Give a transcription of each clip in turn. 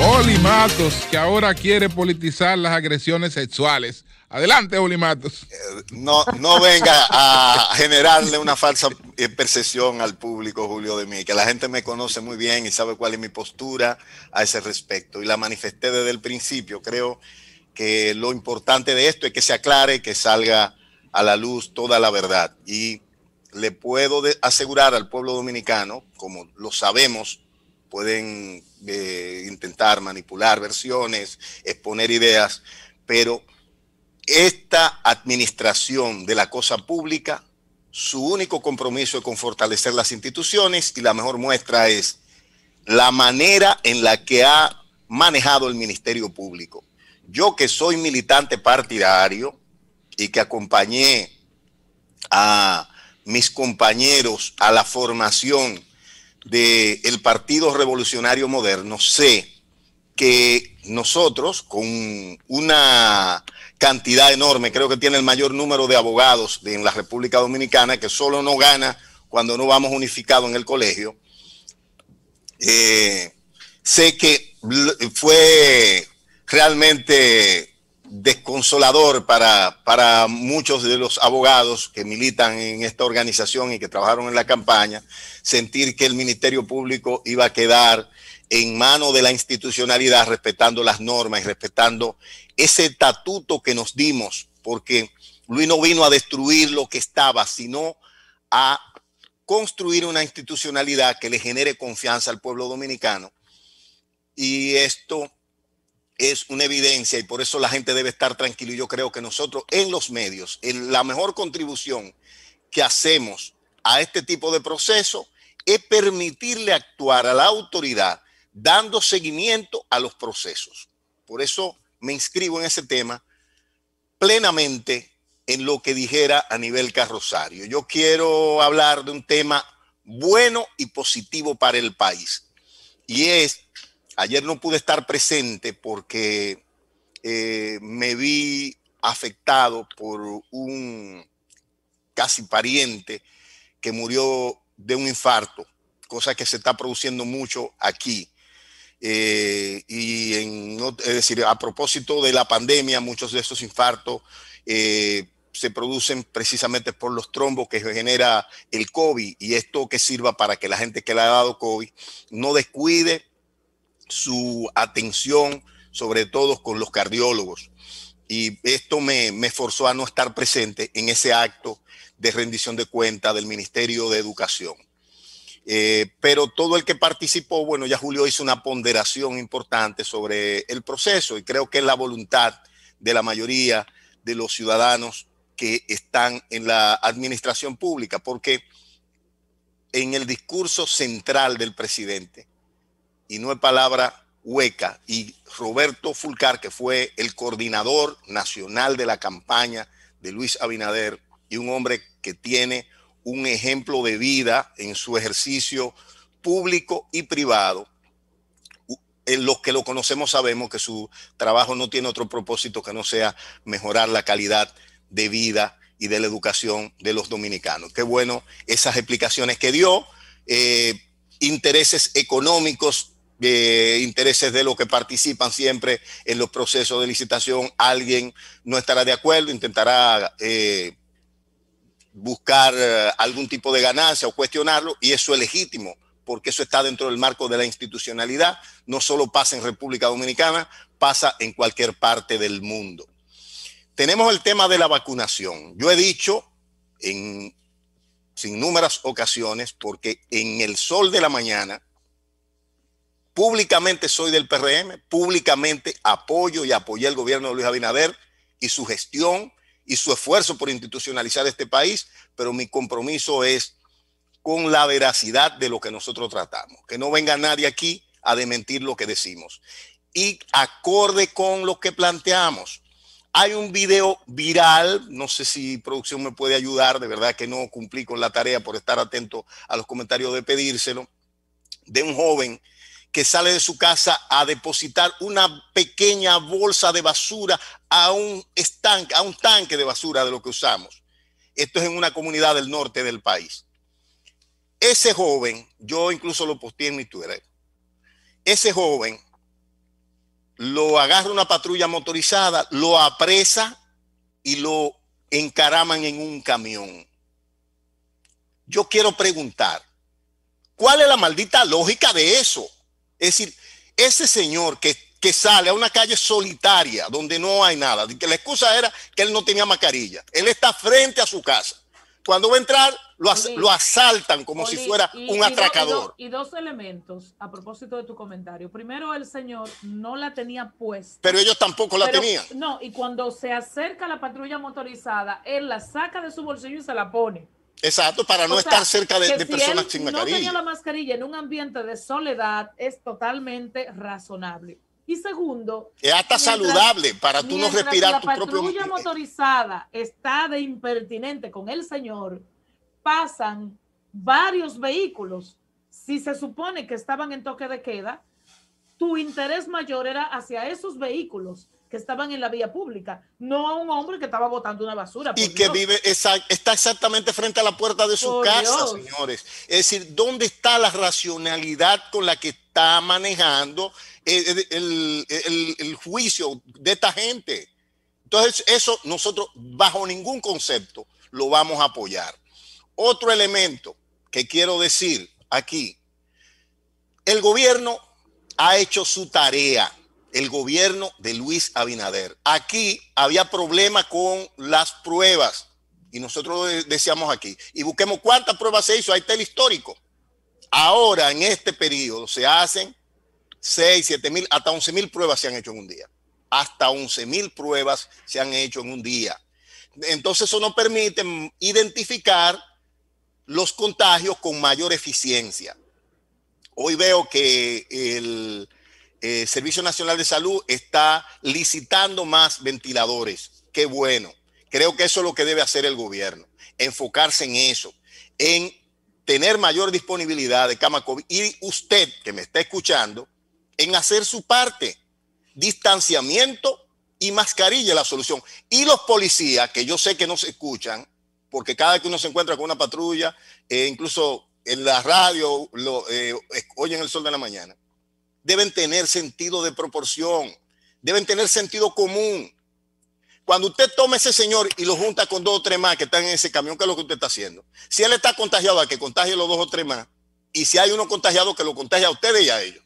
Oli Matos, que ahora quiere politizar las agresiones sexuales. Adelante, Oli Matos. Eh, no, no venga a generarle una falsa eh, percepción al público, Julio, de mí, que la gente me conoce muy bien y sabe cuál es mi postura a ese respecto. Y la manifesté desde el principio. Creo que lo importante de esto es que se aclare, que salga a la luz toda la verdad. Y le puedo asegurar al pueblo dominicano, como lo sabemos, pueden eh, intentar manipular versiones, exponer ideas, pero esta administración de la cosa pública, su único compromiso es con fortalecer las instituciones y la mejor muestra es la manera en la que ha manejado el Ministerio Público. Yo que soy militante partidario y que acompañé a mis compañeros a la formación del Partido Revolucionario Moderno, sé que nosotros, con una cantidad enorme, creo que tiene el mayor número de abogados de, en la República Dominicana, que solo no gana cuando no vamos unificados en el colegio, eh, sé que fue realmente desconsolador para, para muchos de los abogados que militan en esta organización y que trabajaron en la campaña, sentir que el Ministerio Público iba a quedar en mano de la institucionalidad respetando las normas y respetando ese estatuto que nos dimos, porque Luis no vino a destruir lo que estaba, sino a construir una institucionalidad que le genere confianza al pueblo dominicano. Y esto es una evidencia y por eso la gente debe estar tranquilo. Y yo creo que nosotros en los medios, en la mejor contribución que hacemos a este tipo de proceso es permitirle actuar a la autoridad dando seguimiento a los procesos. Por eso me inscribo en ese tema plenamente en lo que dijera a nivel carrosario. Yo quiero hablar de un tema bueno y positivo para el país y es Ayer no pude estar presente porque eh, me vi afectado por un casi pariente que murió de un infarto, cosa que se está produciendo mucho aquí. Eh, y es decir, a propósito de la pandemia, muchos de estos infartos eh, se producen precisamente por los trombos que genera el COVID y esto que sirva para que la gente que le ha dado COVID no descuide su atención, sobre todo con los cardiólogos. Y esto me, me forzó a no estar presente en ese acto de rendición de cuenta del Ministerio de Educación. Eh, pero todo el que participó, bueno, ya Julio hizo una ponderación importante sobre el proceso y creo que es la voluntad de la mayoría de los ciudadanos que están en la administración pública, porque en el discurso central del presidente y no es palabra hueca, y Roberto Fulcar, que fue el coordinador nacional de la campaña de Luis Abinader, y un hombre que tiene un ejemplo de vida en su ejercicio público y privado. En los que lo conocemos sabemos que su trabajo no tiene otro propósito que no sea mejorar la calidad de vida y de la educación de los dominicanos. Qué bueno esas explicaciones que dio. Eh, intereses económicos eh, intereses de los que participan siempre en los procesos de licitación, alguien no estará de acuerdo, intentará eh, buscar eh, algún tipo de ganancia o cuestionarlo, y eso es legítimo, porque eso está dentro del marco de la institucionalidad, no solo pasa en República Dominicana, pasa en cualquier parte del mundo. Tenemos el tema de la vacunación. Yo he dicho en sinnúmeras ocasiones, porque en el sol de la mañana, Públicamente soy del PRM, públicamente apoyo y apoyé el gobierno de Luis Abinader y su gestión y su esfuerzo por institucionalizar este país, pero mi compromiso es con la veracidad de lo que nosotros tratamos, que no venga nadie aquí a dementir lo que decimos y acorde con lo que planteamos. Hay un video viral, no sé si producción me puede ayudar, de verdad que no cumplí con la tarea por estar atento a los comentarios de pedírselo, de un joven que sale de su casa a depositar una pequeña bolsa de basura a un, estanque, a un tanque de basura de lo que usamos. Esto es en una comunidad del norte del país. Ese joven, yo incluso lo posteé en mi Twitter, ese joven lo agarra una patrulla motorizada, lo apresa y lo encaraman en un camión. Yo quiero preguntar, ¿cuál es la maldita lógica de eso? Es decir, ese señor que, que sale a una calle solitaria donde no hay nada, que la excusa era que él no tenía mascarilla, él está frente a su casa. Cuando va a entrar, lo, asaltan como si fuera un atracador. Y, dos elementos a propósito de tu comentario. Primero, el señor no la tenía puesta. Pero ellos tampoco la tenían. No, y cuando se acerca la patrulla motorizada, él la saca de su bolsillo y se la pone. Exacto, para no estar cerca de, personas sin mascarilla. No tenía la mascarilla en un ambiente de soledad es totalmente razonable. Y segundo, es hasta saludable para tú no respirar tu propio. La patrulla motorizada está de impertinente con el señor. Pasan varios vehículos. Si se supone que estaban en toque de queda, tu interés mayor era hacia esos vehículos estaban en la vía pública, no a un hombre que estaba botando una basura. Y que vive, está exactamente frente a la puerta de su casa, señores. Es decir, ¿dónde está la racionalidad con la que está manejando eh, el juicio de esta gente? Entonces, eso nosotros bajo ningún concepto lo vamos a apoyar. Otro elemento que quiero decir aquí, el gobierno ha hecho su tarea el gobierno de Luis Abinader. Aquí había problema con las pruebas y nosotros decíamos aquí, y busquemos cuántas pruebas se hizo, ahí está el histórico. Ahora, en este periodo, se hacen 6, 7 mil, hasta 11 mil pruebas se han hecho en un día. Hasta 11 mil pruebas se han hecho en un día. Entonces, eso nos permite identificar los contagios con mayor eficiencia. Hoy veo que el, eh, Servicio Nacional de Salud está licitando más ventiladores. Qué bueno. Creo que eso es lo que debe hacer el gobierno, enfocarse en eso, en tener mayor disponibilidad de cama COVID. Y usted que me está escuchando, en hacer su parte, distanciamiento y mascarilla la solución. Y los policías, que yo sé que no se escuchan, porque cada que uno se encuentra con una patrulla, eh, incluso en la radio, lo, eh, oyen el sol de la mañana deben tener sentido de proporción, deben tener sentido común. Cuando usted toma ese señor y lo junta con dos o tres más que están en ese camión, ¿qué es lo que usted está haciendo? Si él está contagiado, que contagie los dos o tres más. Y si hay uno contagiado, que lo contagie a ustedes y a ellos.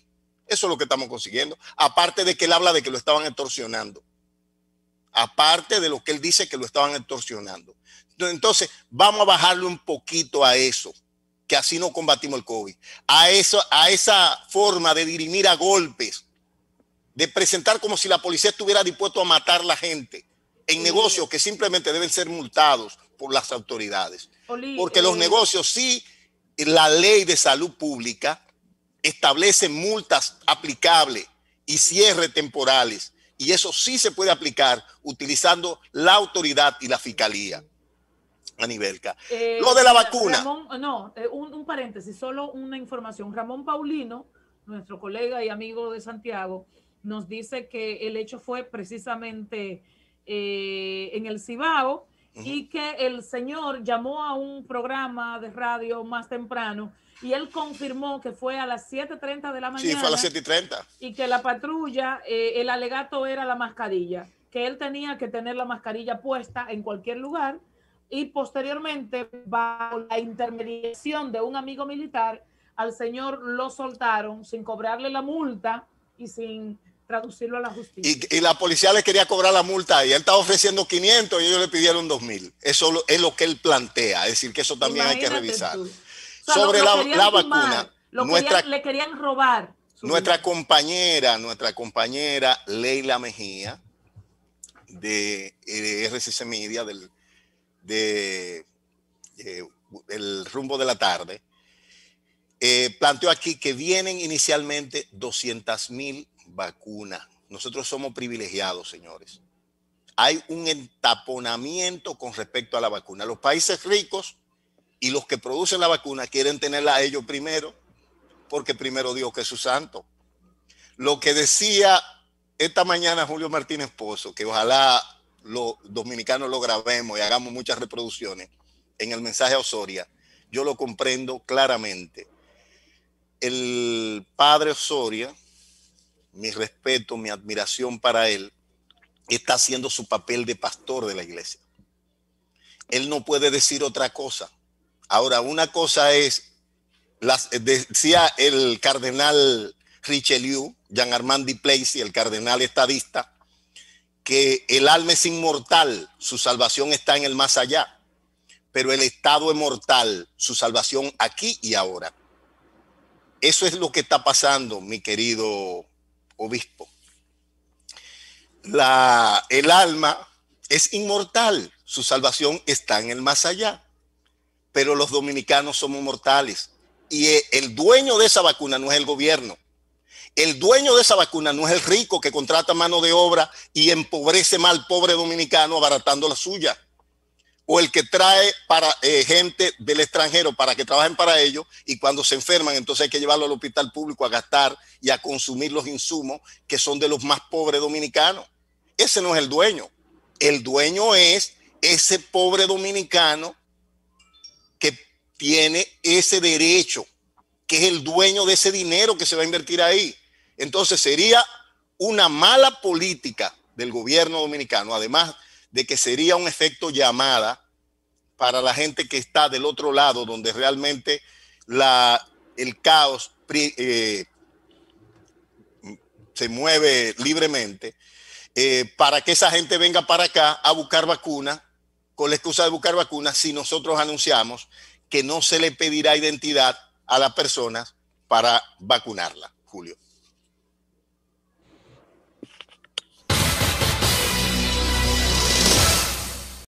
Eso es lo que estamos consiguiendo. Aparte de que él habla de que lo estaban extorsionando. Aparte de lo que él dice que lo estaban extorsionando. Entonces, vamos a bajarle un poquito a eso que así no combatimos el COVID, a, a esa forma de dirimir a golpes, de presentar como si la policía estuviera dispuesta a matar a la gente en negocios que simplemente deben ser multados por las autoridades. Porque los eh, negocios sí, la ley de salud pública establece multas aplicables y cierres temporales. Y eso sí se puede aplicar utilizando la autoridad y la fiscalía. A Eh, Lo de la vacuna. Eh, no, eh, un, paréntesis, solo una información. Ramón Paulino, nuestro colega y amigo de Santiago, nos dice que el hecho fue precisamente eh, en el Cibao y que el señor llamó a un programa de radio más temprano y él confirmó que fue a las 7.30 de la mañana. Sí, fue a las 7.30. Y, que la patrulla, el alegato era la mascarilla, que él tenía que tener la mascarilla puesta en cualquier lugar y posteriormente, bajo la intermediación de un amigo militar, al señor lo soltaron sin cobrarle la multa y sin traducirlo a la justicia. Y, la policía le quería cobrar la multa y él estaba ofreciendo 500 y ellos le pidieron 2000. Eso es lo que él plantea, es decir, que eso también hay que revisar. Sobre la, vacuna, lo nuestra, le querían robar. Nuestra compañera, nuestra compañera Leila Mejía de eh, RCC Media, del de eh, el rumbo de la tarde, eh, planteó aquí que vienen inicialmente 200 mil vacunas. Nosotros somos privilegiados, señores. Hay un entaponamiento con respecto a la vacuna. Los países ricos y los que producen la vacuna quieren tenerla a ellos primero, porque primero Dios que es su santo. Lo que decía esta mañana Julio Martínez Pozo, que ojalá los dominicanos lo grabemos y hagamos muchas reproducciones en el mensaje a Osoria, yo lo comprendo claramente. El padre Osoria, mi respeto, mi admiración para él, está haciendo su papel de pastor de la iglesia. Él no puede decir otra cosa. Ahora, una cosa es, las, decía el cardenal Richelieu, Jean Armand y el cardenal estadista, que el alma es inmortal, su salvación está en el más allá, pero el estado es mortal, su salvación aquí y ahora. Eso es lo que está pasando, mi querido obispo. La, el alma es inmortal, su salvación está en el más allá, pero los dominicanos somos mortales y el dueño de esa vacuna no es el gobierno, el dueño de esa vacuna no es el rico que contrata mano de obra y empobrece mal pobre dominicano abaratando la suya. O el que trae para eh, gente del extranjero para que trabajen para ellos y cuando se enferman, entonces hay que llevarlo al hospital público a gastar y a consumir los insumos que son de los más pobres dominicanos. Ese no es el dueño. El dueño es ese pobre dominicano que tiene ese derecho, que es el dueño de ese dinero que se va a invertir ahí. Entonces sería una mala política del gobierno dominicano, además de que sería un efecto llamada para la gente que está del otro lado, donde realmente el caos eh, se mueve libremente, eh, para que esa gente venga para acá a buscar vacuna con la excusa de buscar vacunas, si nosotros anunciamos que no se le pedirá identidad a las personas para vacunarla, Julio.